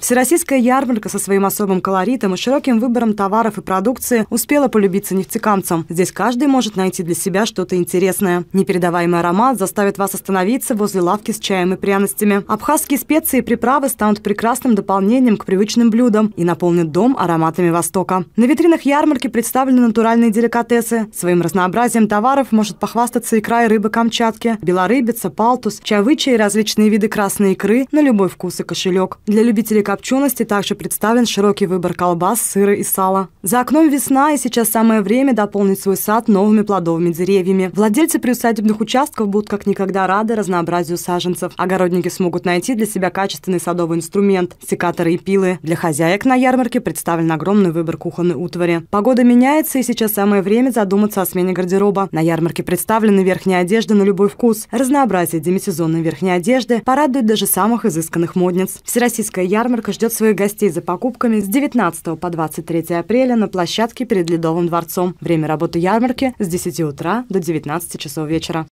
Всероссийская ярмарка со своим особым колоритом и широким выбором товаров и продукции успела полюбиться нефтекамцам. Здесь каждый может найти для себя что-то интересное. Непередаваемый аромат заставит вас остановиться возле лавки с чаем и пряностями. Абхазские специи и приправы станут прекрасным дополнением к привычным блюдам и наполнят дом ароматами Востока. На витринах ярмарки представлены натуральные деликатесы. Своим разнообразием товаров может похвастаться и край рыбы Камчатки, белорыбица, палтус, чавычи и различные виды красной икры на любой вкус и кошелек. Для любителей копчености также представлен широкий выбор колбас, сыра и сала. За окном весна, и сейчас самое время дополнить свой сад новыми плодовыми деревьями. Владельцы приусадебных участков будут как никогда рады разнообразию саженцев. Огородники смогут найти для себя качественный садовый инструмент – секаторы и пилы. Для хозяек на ярмарке представлен огромный выбор кухонной утвари. Погода меняется, и сейчас самое время задуматься о смене гардероба. На ярмарке представлены верхняя одежда на любой вкус. Разнообразие демисезонной верхней одежды порадует даже самых изысканных модниц. Всероссийская ярмарка ярмарка ждет своих гостей за покупками с 19 по 23 апреля на площадке перед Ледовым дворцом. Время работы ярмарки с 10 утра до 19 часов вечера.